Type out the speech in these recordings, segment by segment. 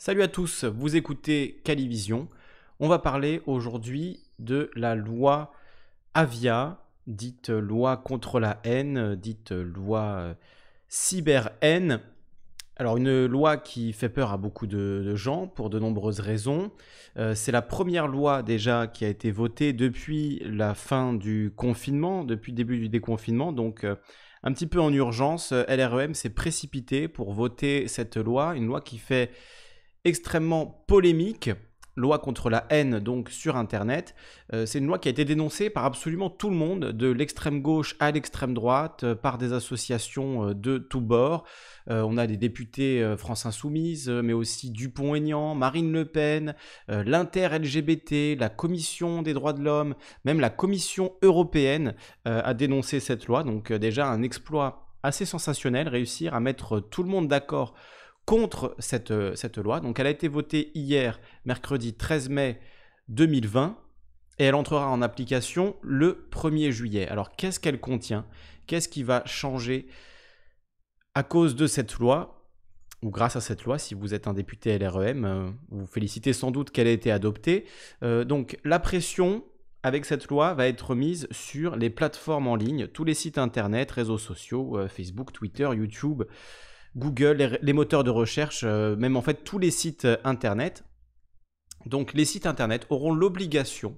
Salut à tous, vous écoutez Calivision. On va parler aujourd'hui de la loi Avia, dite loi contre la haine, dite loi euh, cyber-haine. Alors une loi qui fait peur à beaucoup de, gens pour de nombreuses raisons. Euh, c'est la première loi déjà qui a été votée depuis la fin du confinement, depuis le début du déconfinement. Donc euh, un petit peu en urgence, LREM s'est précipité pour voter cette loi, une loi qui fait extrêmement polémique loi contre la haine donc sur Internet. Euh, c'est une loi qui a été dénoncée par absolument tout le monde, de l'extrême gauche à l'extrême droite, euh, par des associations euh, de tous bords. on a des députés France Insoumise, mais aussi Dupont-Aignan, Marine Le Pen, l'inter-LGBT, la Commission des droits de l'homme, même la Commission européenne a dénoncé cette loi. Donc déjà un exploit assez sensationnel, réussir à mettre tout le monde d'accord contre cette, euh, cette loi. Donc elle a été votée hier, mercredi 13 mai 2020 et elle entrera en application le 1er juillet. Alors qu'est-ce qu'elle contient Qu'est-ce qui va changer à cause de cette loi ou grâce à cette loi, si vous êtes un député LREM, euh, vous félicitez sans doute qu'elle ait été adoptée. Euh, donc la pression avec cette loi va être mise sur les plateformes en ligne, tous les sites internet, réseaux sociaux, Facebook, Twitter, YouTube, Google, les, moteurs de recherche, euh, même en fait tous les sites euh, Internet. Donc les sites Internet auront l'obligation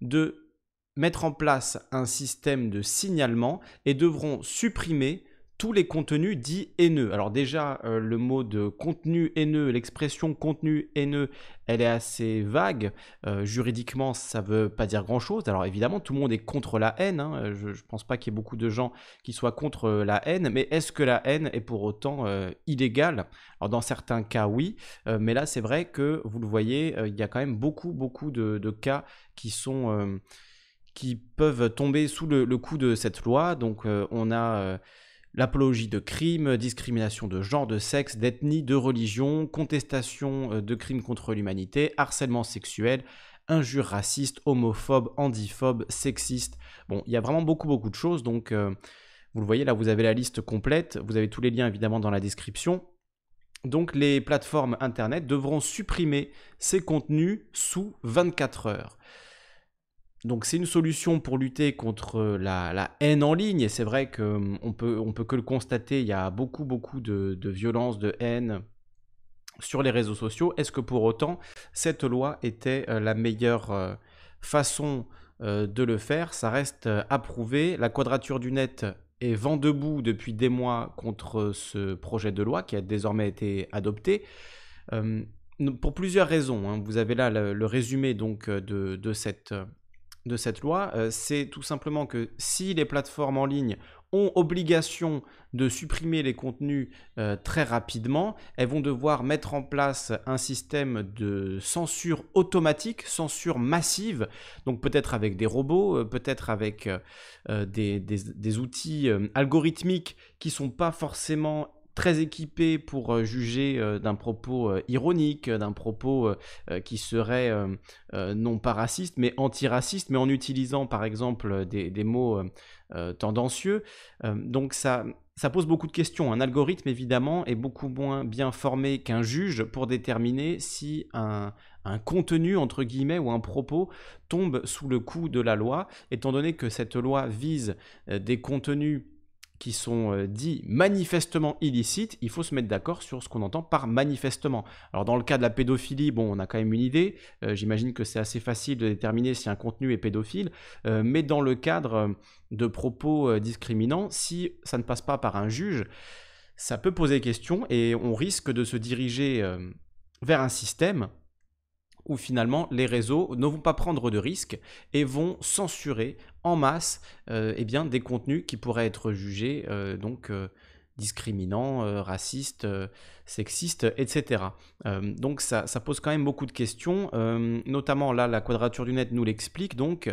de mettre en place un système de signalement et devront supprimer tous les contenus dits haineux. Alors déjà, euh, le mot de contenu haineux, l'expression contenu haineux, elle est assez vague. Euh, juridiquement, ça ne veut pas dire grand-chose. Alors évidemment, tout le monde est contre la haine. Hein. Euh, je ne pense pas qu'il y ait beaucoup de gens qui soient contre la haine. Mais est-ce que la haine est pour autant illégale Alors dans certains cas, oui. mais là, c'est vrai que, vous le voyez, il y a quand même beaucoup, beaucoup de, cas qui sont... qui peuvent tomber sous le, coup de cette loi. Donc on a l'apologie de crimes, discrimination de genre, de sexe, d'ethnie, de religion, contestation euh, de crimes contre l'humanité, harcèlement sexuel, injures racistes, homophobes, handiphobes, sexistes. Bon, il y a vraiment beaucoup beaucoup de choses, donc euh, vous le voyez là, vous avez la liste complète, vous avez tous les liens évidemment dans la description. Donc les plateformes Internet devront supprimer ces contenus sous 24 heures. Donc c'est une solution pour lutter contre euh, la, haine en ligne, et c'est vrai qu'on hum, peut, on peut que le constater, il y a beaucoup, beaucoup de, violence, de haine sur les réseaux sociaux. Est-ce que pour autant, cette loi était euh, la meilleure euh, façon de le faire Ça reste à prouver. La quadrature du net est vent debout depuis des mois contre ce projet de loi qui a désormais été adopté. Hum, pour plusieurs raisons, hein. vous avez là le, résumé donc de cette de cette loi, euh, c'est tout simplement que si les plateformes en ligne ont obligation de supprimer les contenus euh, très rapidement, elles vont devoir mettre en place un système de censure automatique, censure massive, donc peut-être avec des robots, euh, peut-être avec des, outils algorithmiques qui sont pas forcément très équipé pour euh, juger euh, d'un propos euh, ironique, d'un propos qui serait non pas raciste, mais antiraciste, mais en utilisant par exemple des, mots tendancieux. donc ça, ça pose beaucoup de questions. Un algorithme, évidemment, est beaucoup moins bien formé qu'un juge pour déterminer si un, un, contenu, entre guillemets, ou un propos tombe sous le coup de la loi, étant donné que cette loi vise des contenus qui sont euh, dits manifestement illicites, il faut se mettre d'accord sur ce qu'on entend par manifestement. Alors dans le cas de la pédophilie, bon, on a quand même une idée, euh, j'imagine que c'est assez facile de déterminer si un contenu est pédophile, euh, mais dans le cadre de propos discriminants, si ça ne passe pas par un juge, ça peut poser question et on risque de se diriger vers un système où finalement les réseaux ne vont pas prendre de risques et vont censurer en masse euh, eh bien, des contenus qui pourraient être jugés euh, donc euh, discriminant, euh, raciste, racistes, euh, etc. Euh, donc ça, pose quand même beaucoup de questions, notamment là la quadrature du net nous l'explique, donc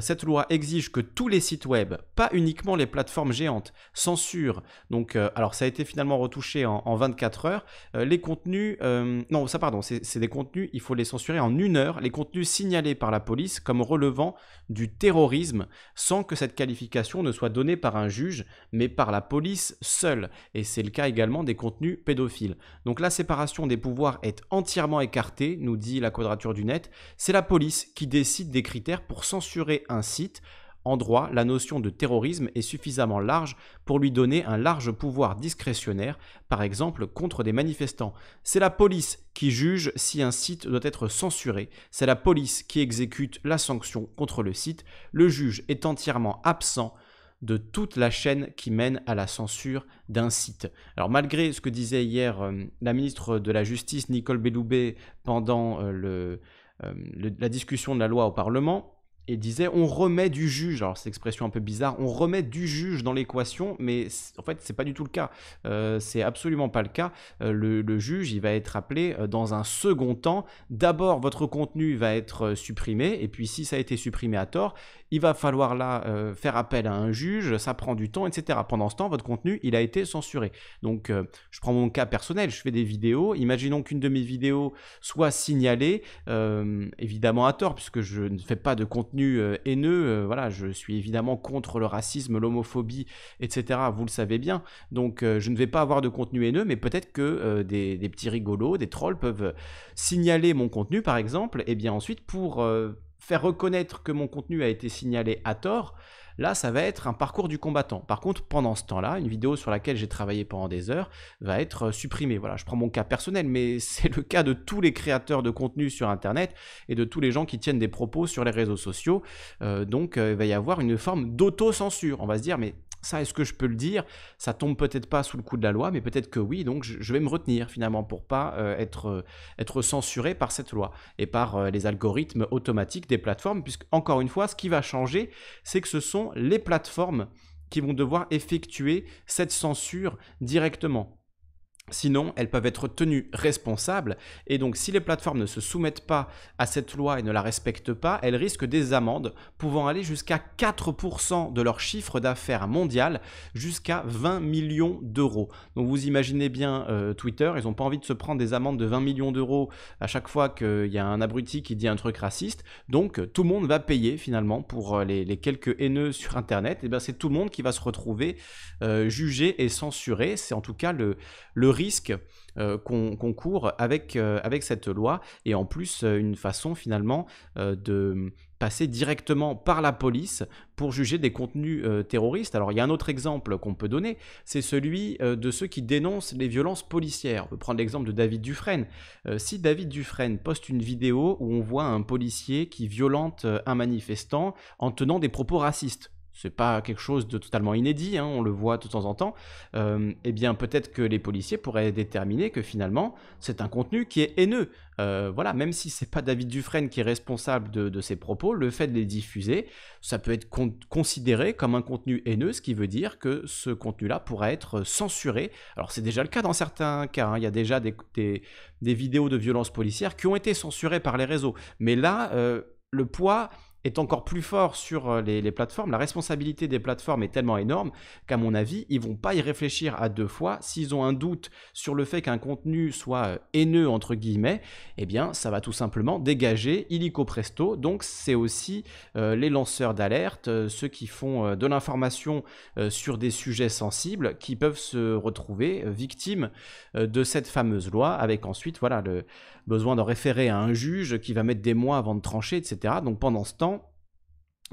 cette loi exige que tous les sites web, pas uniquement les plateformes géantes, censurent, donc alors ça a été finalement retouché en 24 heures, les contenus, non ça pardon, c'est des contenus, il faut les censurer en une heure, les contenus signalés par la police comme relevant du terrorisme, sans que cette qualification ne soit donnée par un juge, mais par la police seule et c'est le cas également des contenus pédophiles. Donc la séparation des pouvoirs est entièrement écartée, nous dit la quadrature du net. C'est la police qui décide des critères pour censurer un site. En droit, la notion de terrorisme est suffisamment large pour lui donner un large pouvoir discrétionnaire, par exemple contre des manifestants. C'est la police qui juge si un site doit être censuré, c'est la police qui exécute la sanction contre le site, le juge est entièrement absent de toute la chaîne qui mène à la censure d'un site. Alors malgré ce que disait hier euh, la ministre de la Justice, Nicole Belloubet, pendant euh, euh, la discussion de la loi au Parlement, et disait on remet du juge, alors cette expression un peu bizarre, on remet du juge dans l'équation, mais en fait c'est pas du tout le cas, euh, c'est absolument pas le cas. Euh, le, juge il va être appelé euh, dans un second temps. D'abord votre contenu va être supprimé, et puis si ça a été supprimé à tort, il va falloir là faire appel à un juge, ça prend du temps, etc. Pendant ce temps votre contenu il a été censuré. Donc je prends mon cas personnel, je fais des vidéos, imaginons qu'une de mes vidéos soit signalée, évidemment à tort puisque je ne fais pas de contenu euh, haineux. Euh, voilà, je suis évidemment contre le racisme, l'homophobie, etc. Vous le savez bien. Donc, euh, je ne vais pas avoir de contenu haineux, mais peut-être que des, petits rigolos, des trolls peuvent signaler mon contenu, par exemple, et bien ensuite pour faire reconnaître que mon contenu a été signalé à tort, là, ça va être un parcours du combattant. Par contre, pendant ce temps-là, une vidéo sur laquelle j'ai travaillé pendant des heures va être euh, supprimée. Voilà, je prends mon cas personnel, mais c'est le cas de tous les créateurs de contenu sur Internet et de tous les gens qui tiennent des propos sur les réseaux sociaux. Euh, donc, euh, il va y avoir une forme d'auto-censure. On va se dire, mais ça, est-ce que je peux le dire Ça tombe peut-être pas sous le coup de la loi, mais peut-être que oui. Donc, je vais me retenir finalement pour pas euh, euh, être, censuré par cette loi et par euh, les algorithmes automatiques des plateformes, puisque encore une fois, ce qui va changer, c'est que ce sont les plateformes qui vont devoir effectuer cette censure directement. Sinon, elles peuvent être tenues responsables. Et donc, si les plateformes ne se soumettent pas à cette loi et ne la respectent pas, elles risquent des amendes pouvant aller jusqu'à 4% de leur chiffre d'affaires mondial, jusqu'à 20 millions d'euros. Donc, vous imaginez bien euh, Twitter, ils n'ont pas envie de se prendre des amendes de 20 millions d'euros à chaque fois qu'il y a un abruti qui dit un truc raciste. Donc, tout le monde va payer finalement pour euh, les, quelques haineux sur Internet. Et eh bien, c'est tout le monde qui va se retrouver euh, jugé et censuré. C'est en tout cas le, le risque euh, qu'on court avec, euh, avec cette loi, et en plus euh, une façon finalement de passer directement par la police pour juger des contenus terroristes. Alors il y a un autre exemple qu'on peut donner, c'est celui de ceux qui dénoncent les violences policières. On peut prendre l'exemple de David Dufresne. si David Dufresne poste une vidéo où on voit un policier qui violente un manifestant en tenant des propos racistes, c'est pas quelque chose de totalement inédit, hein, on le voit de temps en temps, euh, eh bien peut-être que les policiers pourraient déterminer que finalement c'est un contenu qui est haineux. Euh, voilà, même si c'est pas David Dufresne qui est responsable de, ces propos, le fait de les diffuser, ça peut être considéré comme un contenu haineux, ce qui veut dire que ce contenu-là pourrait être censuré. Alors c'est déjà le cas dans certains cas, hein. il y a déjà des, vidéos de violences policières qui ont été censurées par les réseaux, mais là, euh, le poids est encore plus fort sur euh, les, plateformes. La responsabilité des plateformes est tellement énorme qu'à mon avis, ils vont pas y réfléchir à deux fois. S'ils ont un doute sur le fait qu'un contenu soit euh, haineux entre guillemets, eh bien, ça va tout simplement dégager illico presto. Donc, c'est aussi euh, les lanceurs d'alerte, ceux qui font de l'information sur des sujets sensibles, qui peuvent se retrouver victimes de cette fameuse loi, avec ensuite, voilà, le, besoin de référer à un juge qui va mettre des mois avant de trancher, etc. Donc pendant ce temps,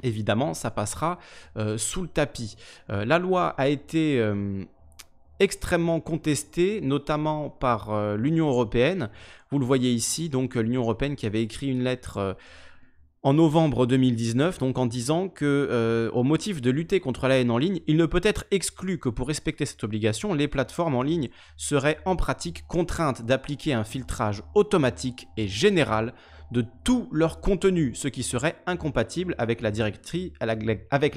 évidemment, ça passera euh, sous le tapis. Euh, la loi a été euh, extrêmement contestée, notamment par l'Union européenne. Vous le voyez ici, donc l'Union européenne qui avait écrit une lettre en novembre 2019, donc en disant que, euh, au motif de lutter contre la haine en ligne, il ne peut être exclu que pour respecter cette obligation, les plateformes en ligne seraient en pratique contraintes d'appliquer un filtrage automatique et général de tout leur contenu, ce qui serait incompatible avec la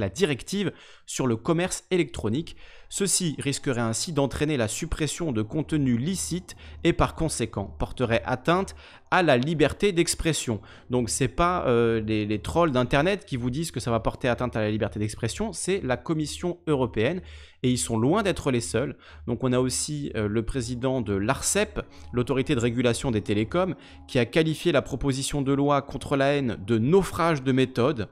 directive sur le commerce électronique Ceci risquerait ainsi d'entraîner la suppression de contenus licites et par conséquent porterait atteinte à la liberté d'expression. Donc c'est pas euh, les, trolls d'internet qui vous disent que ça va porter atteinte à la liberté d'expression, c'est la Commission européenne et ils sont loin d'être les seuls. Donc on a aussi euh, le président de l'ARCEP, l'autorité de régulation des télécoms, qui a qualifié la proposition de loi contre la haine de naufrage de méthode.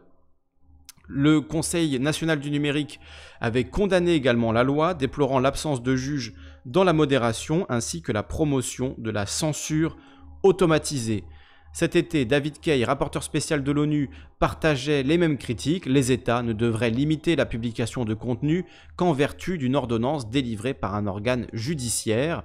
Le Conseil national du numérique avait condamné également la loi, déplorant l'absence de juges dans la modération ainsi que la promotion de la censure automatisée. Cet été, David Kaye, rapporteur spécial de l'ONU, partageait les mêmes critiques. Les États ne devraient limiter la publication de contenu qu'en vertu d'une ordonnance délivrée par un organe judiciaire.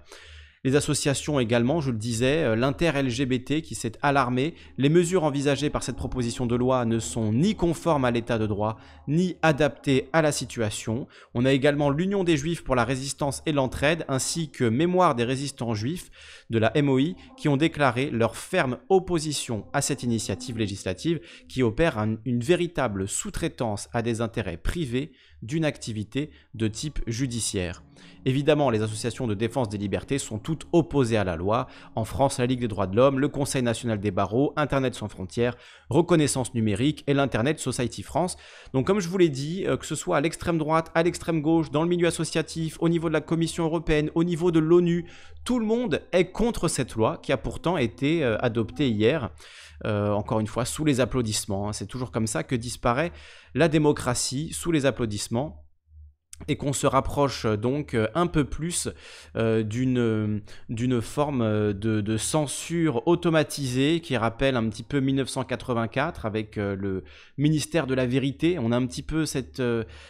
Les associations également, je le disais, euh, l'inter-LGBT qui s'est alarmée. Les mesures envisagées par cette proposition de loi ne sont ni conformes à l'état de droit, ni adaptées à la situation. On a également l'Union des Juifs pour la résistance et l'entraide, ainsi que Mémoire des résistants juifs de la MOI, qui ont déclaré leur ferme opposition à cette initiative législative qui opère une véritable sous-traitance à des intérêts privés d'une activité de type judiciaire. Évidemment, les associations de défense des libertés sont toutes opposées à la loi. En France, la Ligue des droits de l'homme, le Conseil national des barreaux, Internet sans frontières, Reconnaissance numérique et l'Internet Society France. Donc comme je vous l'ai dit, euh, que ce soit à l'extrême droite, à l'extrême gauche, dans le milieu associatif, au niveau de la Commission européenne, au niveau de l'ONU, tout le monde est contre cette loi qui a pourtant été euh, adoptée hier. Euh, encore une fois, sous les applaudissements. Hein. C'est toujours comme ça que disparaît la démocratie sous les applaudissements et qu'on se rapproche euh, donc euh, un peu plus euh, d'une, d'une forme de, censure automatisée qui rappelle un petit peu 1984 avec le ministère de la vérité. On a un petit peu cette,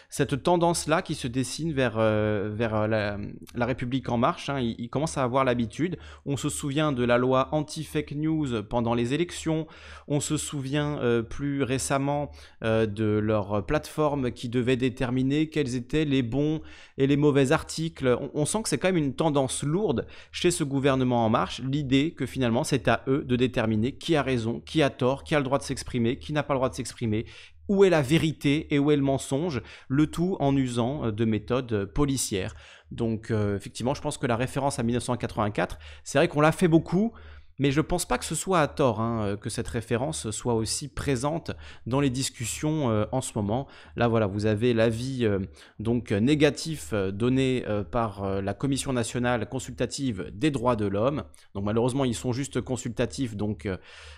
cette tendance-là qui se dessine vers, vers la, République en marche. Hein. Ils, commencent à avoir l'habitude. On se souvient de la loi anti-fake news pendant les élections. On se souvient plus récemment de leur plateforme qui devait déterminer quels étaient les les bons et les mauvais articles. On, sent que c'est quand même une tendance lourde chez ce gouvernement en marche, l'idée que finalement c'est à eux de déterminer qui a raison, qui a tort, qui a le droit de s'exprimer, qui n'a pas le droit de s'exprimer, où est la vérité et où est le mensonge, le tout en usant euh, de méthodes euh, policières. Donc euh, effectivement, je pense que la référence à 1984, c'est vrai qu'on l'a fait beaucoup, mais je ne pense pas que ce soit à tort hein, euh, que cette référence soit aussi présente dans les discussions euh, en ce moment. Là, voilà, vous avez l'avis euh, donc négatif donné par la Commission nationale consultative des droits de l'homme. Donc malheureusement, ils sont juste consultatifs, donc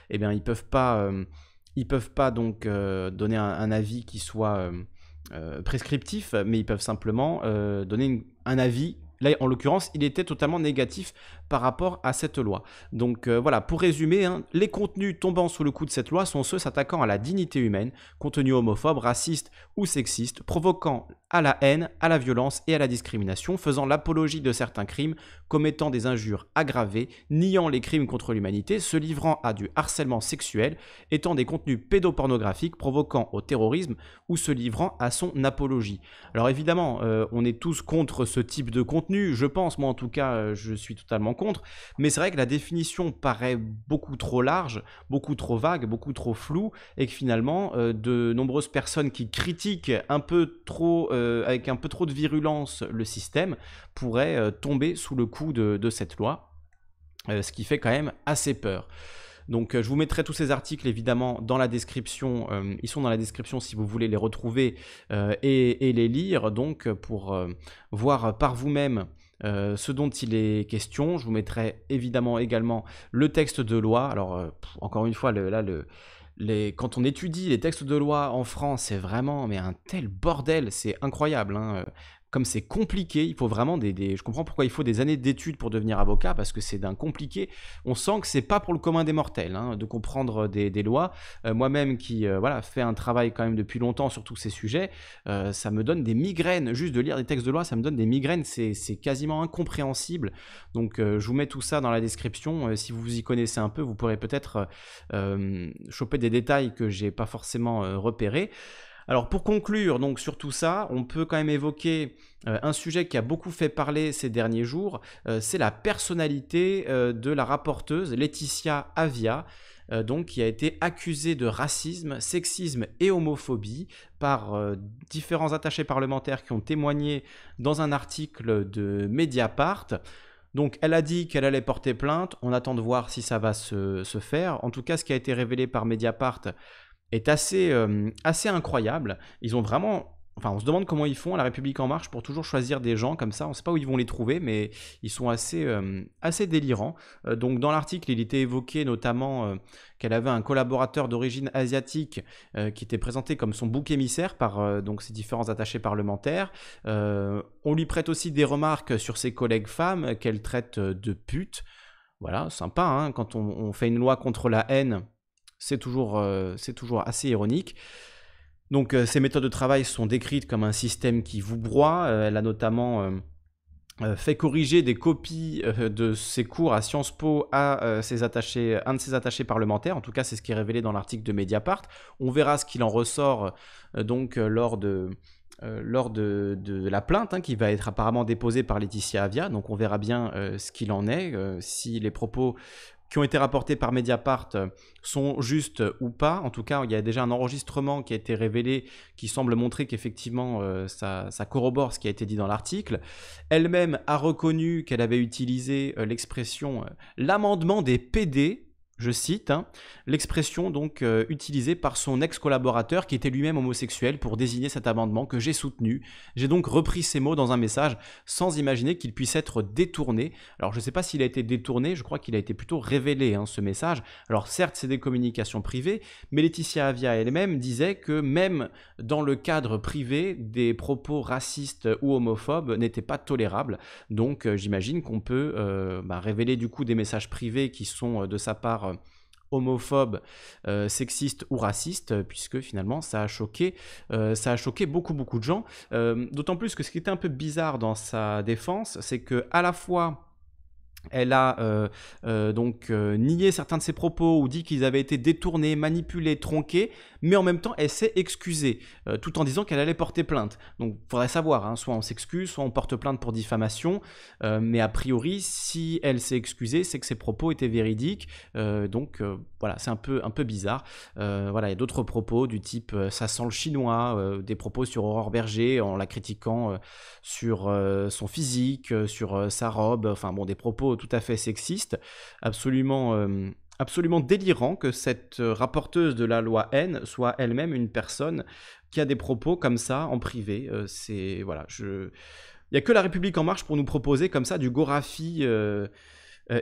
eh bien, ils peuvent pas, ils peuvent pas donc donner un, avis qui soit prescriptif, mais ils peuvent simplement donner un avis là en l'occurrence il était totalement négatif par rapport à cette loi. Donc euh, voilà, pour résumer, hein, les contenus tombant sous le coup de cette loi sont ceux s'attaquant à la dignité humaine, contenus homophobes, racistes ou sexistes, provoquant à la haine, à la violence et à la discrimination, faisant l'apologie de certains crimes, commettant des injures aggravées, niant les crimes contre l'humanité, se livrant à du harcèlement sexuel, étant des contenus pédopornographiques, provoquant au terrorisme ou se livrant à son apologie. Alors évidemment, euh, on est tous contre ce type de contenu, je pense, moi en tout cas, euh, je suis totalement contre, Mais c'est vrai que la définition paraît beaucoup trop large, beaucoup trop vague, beaucoup trop floue, et que finalement, euh, de nombreuses personnes qui critiquent un peu trop, euh, avec un peu trop de virulence le système, pourraient euh, tomber sous le coup de, cette loi, ce qui fait quand même assez peur. Donc je vous mettrai tous ces articles évidemment dans la description. ils sont dans la description si vous voulez les retrouver et, les lire. Donc pour voir par vous-même euh, ce dont il est question. Je vous mettrai évidemment également le texte de loi. Alors, euh, encore une fois, là, quand on étudie les textes de loi en France, c'est vraiment mais un tel bordel, c'est incroyable. Hein. Euh, comme c'est compliqué, il faut vraiment des, Je comprends pourquoi il faut des années d'études pour devenir avocat, parce que c'est d'un compliqué. On sent que c'est pas pour le commun des mortels hein, de comprendre des, lois. Euh, moi-même qui euh, voilà, fait un travail quand même depuis longtemps sur tous ces sujets, euh, ça me donne des migraines. Juste de lire des textes de loi, ça me donne des migraines. C'est quasiment incompréhensible. Donc je vous mets tout ça dans la description. si vous vous y connaissez un peu, vous pourrez peut-être choper des détails que j'ai pas forcément repérés. Alors pour conclure donc sur tout ça, on peut quand même évoquer euh, un sujet qui a beaucoup fait parler ces derniers jours, euh, c'est la personnalité euh, de la rapporteuse Laetitia Avia. Donc, qui a été accusée de racisme, sexisme et homophobie par différents attachés parlementaires qui ont témoigné dans un article de Mediapart. Donc elle a dit qu'elle allait porter plainte, on attend de voir si ça va se, se, faire. En tout cas, ce qui a été révélé par Mediapart, est assez, euh, assez incroyable. Ils ont vraiment Enfin, on se demande comment ils font à La République En Marche pour toujours choisir des gens comme ça. On ne sait pas où ils vont les trouver, mais ils sont assez, euh, assez délirants. Euh, donc, dans l'article, il était évoqué notamment qu'elle avait un collaborateur d'origine asiatique qui était présenté comme son bouc émissaire par donc ses différents attachés parlementaires. on lui prête aussi des remarques sur ses collègues femmes qu'elle traite de putes. Voilà, sympa, hein quand on fait une loi contre la haine c'est toujours, euh, toujours assez ironique. Donc euh, ces méthodes de travail sont décrites comme un système qui vous broie. Euh, elle a notamment fait corriger des copies de ses cours à Sciences Po à ses attachés, un de ses attachés parlementaires. En tout cas, c'est ce qui est révélé dans l'article de Mediapart. On verra ce qu'il en ressort donc lors de, lors de, la plainte hein, qui va être apparemment déposée par Laetitia Avia. Donc on verra bien ce qu'il en est, si les propos qui ont été rapportés par Mediapart euh, sont justes ou pas. En tout cas, il y a déjà un enregistrement qui a été révélé qui semble montrer qu'effectivement euh, ça, corrobore ce qui a été dit dans l'article. Elle-même a reconnu qu'elle avait utilisé euh, l'expression l'amendement des PD je cite, hein, l'expression donc euh, utilisée par son ex-collaborateur qui était lui-même homosexuel pour désigner cet amendement que j'ai soutenu. J'ai donc repris ces mots dans un message sans imaginer qu'il puisse être détourné. Alors je ne sais pas s'il a été détourné, je crois qu'il a été plutôt révélé hein, ce message. Alors certes c'est des communications privées, mais Laetitia Avia elle-même disait que même dans le cadre privé, des propos racistes ou homophobes n'étaient pas tolérables. Donc euh, j'imagine qu'on peut euh, bah, révéler du coup des messages privés qui sont de sa part homophobe, euh, sexiste ou raciste, puisque finalement ça a choqué, euh, ça a choqué beaucoup beaucoup de gens. Euh, d'autant plus que ce qui était un peu bizarre dans sa défense, c'est que à la fois elle a euh, euh, donc euh, nié certains de ses propos ou dit qu'ils avaient été détournés, manipulés, tronqués, mais en même temps elle s'est excusée, tout en disant qu'elle allait porter plainte. Donc il faudrait savoir, hein, soit on s'excuse, soit on porte plainte pour diffamation, mais a priori si elle s'est excusée, c'est que ses propos étaient véridiques, donc voilà, c'est un peu, un peu bizarre. voilà, il y a d'autres propos du type ça sent le chinois, des propos sur Aurore Berger en la critiquant sur son physique, sur sa robe, enfin bon, des propos tout à fait sexiste, absolument, euh, absolument délirant que cette rapporteuse de la loi N soit elle-même une personne qui a des propos comme ça en privé. Euh, c'est voilà, je, il n'y a que la République en marche pour nous proposer comme ça du Gorafi. Euh,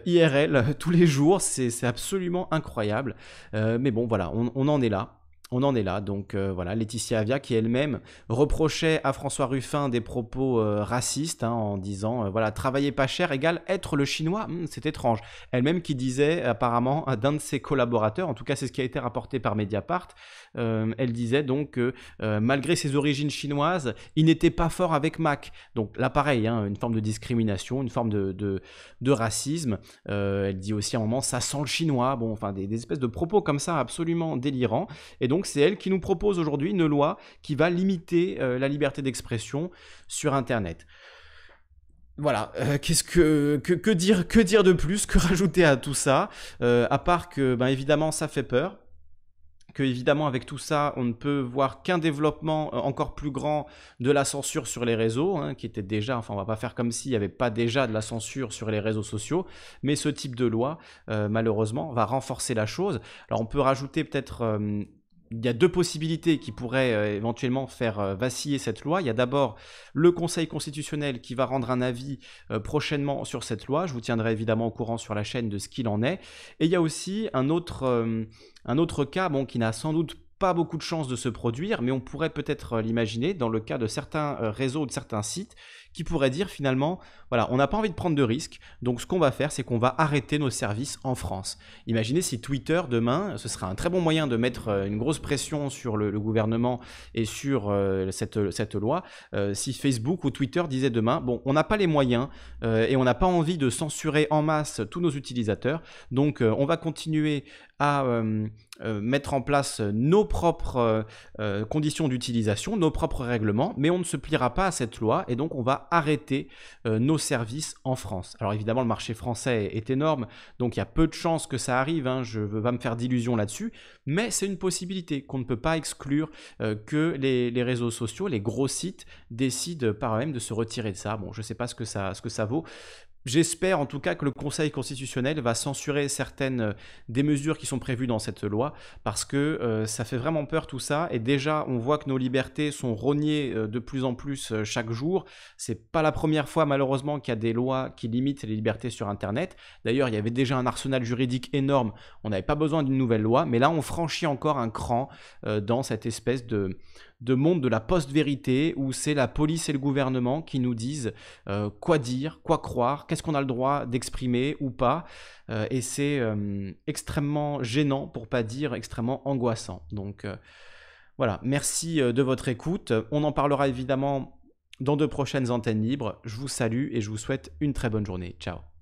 IRL tous les jours, c'est absolument incroyable. mais bon, voilà, on en est là on en est là. Donc euh, voilà, Laetitia Avia qui elle-même reprochait à François Ruffin des propos euh, racistes hein, en disant euh, voilà, travailler pas cher égale être le chinois, hmm, c'est étrange. Elle-même qui disait apparemment à d'un de ses collaborateurs, en tout cas c'est ce qui a été rapporté par Mediapart, euh, elle disait donc que euh, malgré ses origines chinoises, il n'était pas fort avec Mac. Donc là, pareil, hein, une forme de discrimination, une forme de, racisme. Euh, elle dit aussi à un moment, ça sent le chinois. Bon, enfin, des, espèces de propos comme ça absolument délirants. Et donc, c'est elle qui nous propose aujourd'hui une loi qui va limiter la liberté d'expression sur Internet voilà, qu'est-ce que, dire que dire de plus, que rajouter à tout ça, à part que ben évidemment ça fait peur, que évidemment avec tout ça, on ne peut voir qu'un développement euh, encore plus grand de la censure sur les réseaux, hein, qui était déjà, enfin on va pas faire comme s'il n'y avait pas déjà de la censure sur les réseaux sociaux, mais ce type de loi, euh, malheureusement, va renforcer la chose. Alors on peut rajouter peut-être... Euh, il y a deux possibilités qui pourraient euh, éventuellement faire euh, vaciller cette loi. Il y a d'abord le Conseil constitutionnel qui va rendre un avis euh, prochainement sur cette loi. Je vous tiendrai évidemment au courant sur la chaîne de ce qu'il en est. Et il y a aussi un autre, un autre cas bon, qui n'a sans doute pas beaucoup de chances de se produire, mais on pourrait peut-être l'imaginer dans le cas de certains réseaux de certains sites qui pourrait dire finalement, voilà, on n'a pas envie de prendre de risques, donc ce qu'on va faire, c'est qu'on va arrêter nos services en France. Imaginez si Twitter, demain, ce sera un très bon moyen de mettre euh, une grosse pression sur le, gouvernement et sur euh, cette, cette, loi, euh, si Facebook ou Twitter disait demain, bon, on n'a pas les moyens et on n'a pas envie de censurer en masse tous nos utilisateurs, donc on va continuer à mettre en place nos propres conditions d'utilisation, nos propres règlements, mais on ne se pliera pas à cette loi et donc on va arrêter euh, nos services en France. Alors évidemment, le marché français est énorme, donc il y a peu de chances que ça arrive, hein, je ne veux pas me faire d'illusions là-dessus, mais c'est une possibilité qu'on ne peut pas exclure euh, que les, réseaux sociaux, les gros sites, décident par eux-mêmes de se retirer de ça. Bon, je ne sais pas ce que ça, ce que ça vaut. J'espère en tout cas que le Conseil constitutionnel va censurer certaines euh, des mesures qui sont prévues dans cette loi parce que euh, ça fait vraiment peur tout ça et déjà on voit que nos libertés sont rognées euh, de plus en plus chaque jour. C'est pas la première fois malheureusement qu'il y a des lois qui limitent les libertés sur internet. D'ailleurs, il y avait déjà un arsenal juridique énorme. On n'avait pas besoin d'une nouvelle loi, mais là on franchit encore un cran dans cette espèce de de monde de la post-vérité où c'est la police et le gouvernement qui nous disent euh, quoi dire, quoi croire, qu'est-ce qu'on a le droit d'exprimer ou pas. Euh, et c'est euh, extrêmement gênant, pour pas dire extrêmement angoissant. Donc voilà, merci de votre écoute. On en parlera évidemment dans de prochaines antennes libres. Je vous salue et je vous souhaite une très bonne journée. Ciao.